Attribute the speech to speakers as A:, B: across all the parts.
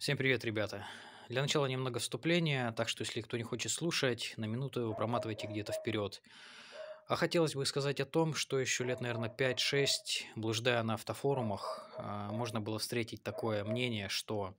A: Всем привет, ребята. Для начала немного вступления, так что если кто не хочет слушать, на минуту его проматывайте где-то вперед. А хотелось бы сказать о том, что еще лет, наверное, 5-6, блуждая на автофорумах, а, можно было встретить такое мнение, что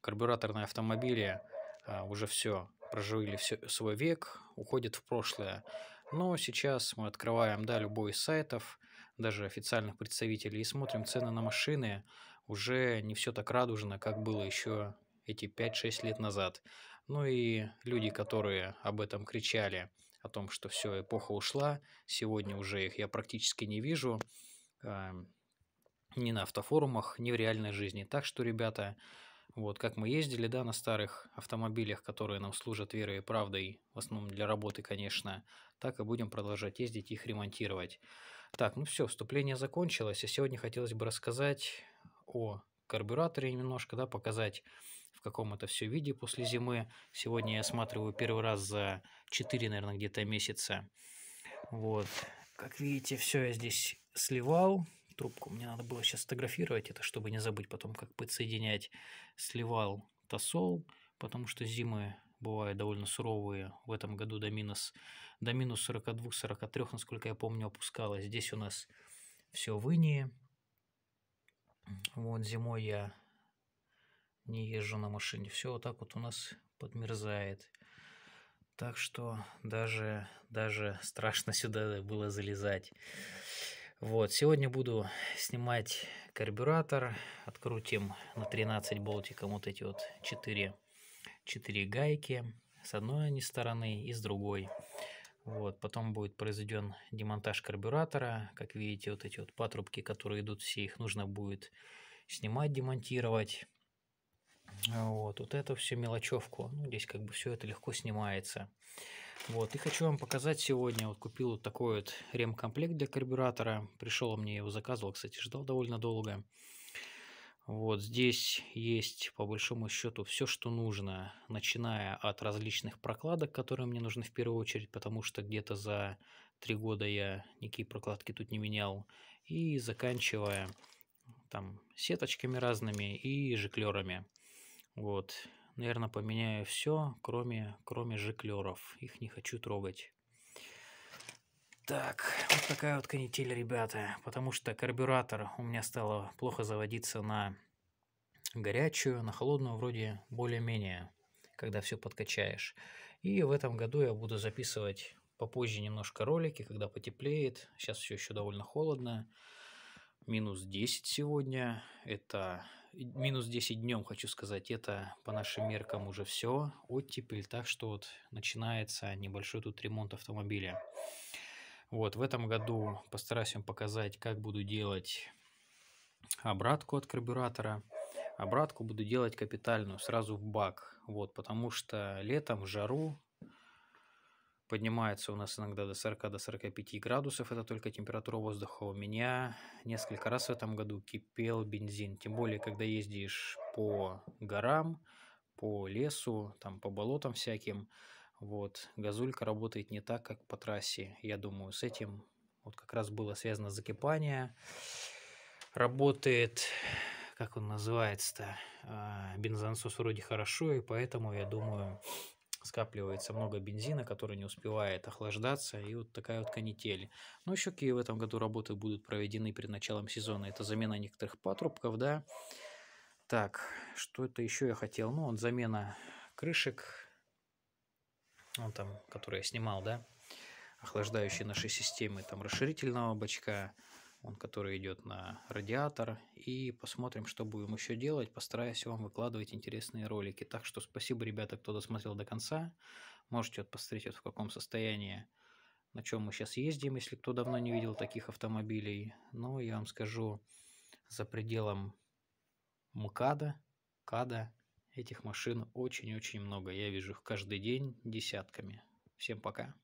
A: карбюраторные автомобили а, уже все, прожили все, свой век, уходят в прошлое. Но сейчас мы открываем, да, любой из сайтов – даже официальных представителей, и смотрим цены на машины, уже не все так радужно, как было еще эти 5-6 лет назад. Ну и люди, которые об этом кричали, о том, что все, эпоха ушла, сегодня уже их я практически не вижу, э, ни на автофорумах, ни в реальной жизни. Так что, ребята, вот как мы ездили, да, на старых автомобилях, которые нам служат верой и правдой, в основном для работы, конечно, так и будем продолжать ездить их ремонтировать. Так, ну все, вступление закончилось, и сегодня хотелось бы рассказать о карбюраторе немножко, да, показать, в каком это все виде после зимы. Сегодня я осматриваю первый раз за 4, наверное, где-то месяца. Вот, как видите, все я здесь сливал, трубку. Мне надо было сейчас сфотографировать это, чтобы не забыть потом, как подсоединять. Сливал тосол, потому что зимы бывают довольно суровые. В этом году до минус, до минус 42-43, насколько я помню, опускалось. Здесь у нас все в инии. Вот зимой я не езжу на машине. Все вот так вот у нас подмерзает. Так что даже, даже страшно сюда было залезать. Вот, сегодня буду снимать карбюратор, открутим на 13 болтиком вот эти вот 4, 4 гайки с одной стороны и с другой. Вот, потом будет произведен демонтаж карбюратора, как видите, вот эти вот патрубки, которые идут все, их нужно будет снимать, демонтировать. Вот, вот это все мелочевку, ну, здесь как бы все это легко снимается. Вот, и хочу вам показать сегодня, вот купил вот такой вот ремкомплект для карбюратора, пришел мне его заказывал, кстати, ждал довольно долго. Вот здесь есть по большому счету все, что нужно, начиная от различных прокладок, которые мне нужны в первую очередь, потому что где-то за три года я никакие прокладки тут не менял, и заканчивая там сеточками разными и жиклерами. Вот, Наверное, поменяю все, кроме, кроме жиклеров. Их не хочу трогать. Так, вот такая вот канитель, ребята. Потому что карбюратор у меня стало плохо заводиться на горячую, на холодную вроде более-менее, когда все подкачаешь. И в этом году я буду записывать попозже немножко ролики, когда потеплеет. Сейчас все еще довольно холодно минус 10 сегодня. Это минус 10 днем, хочу сказать, это по нашим меркам уже все. Оттепель, так что вот начинается небольшой тут ремонт автомобиля. Вот, в этом году постараюсь вам показать, как буду делать обратку от карбюратора. Обратку буду делать капитальную, сразу в бак. Вот, потому что летом, в жару, поднимается у нас иногда до 40-45 до градусов, это только температура воздуха. У меня несколько раз в этом году кипел бензин, тем более, когда ездишь по горам, по лесу, там по болотам всяким, вот, газулька работает не так, как по трассе, я думаю, с этим вот как раз было связано закипание, работает как он называется-то, а, бензонасос вроде хорошо, и поэтому, я думаю, скапливается много бензина, который не успевает охлаждаться, и вот такая вот канитель. Ну еще какие в этом году работы будут проведены перед началом сезона? Это замена некоторых патрубков, да. Так, что это еще я хотел? Ну, вот замена крышек, он ну, там, которые я снимал, да, охлаждающие нашей системы, там расширительного бачка, он который идет на радиатор, и посмотрим, что будем еще делать. Постараюсь вам выкладывать интересные ролики. Так что спасибо, ребята, кто досмотрел до конца. Можете вот посмотреть, вот в каком состоянии, на чем мы сейчас ездим, если кто давно не видел таких автомобилей. Но ну, я вам скажу, за пределом МКАДа, КАДа, этих машин очень-очень много. Я вижу их каждый день десятками. Всем пока.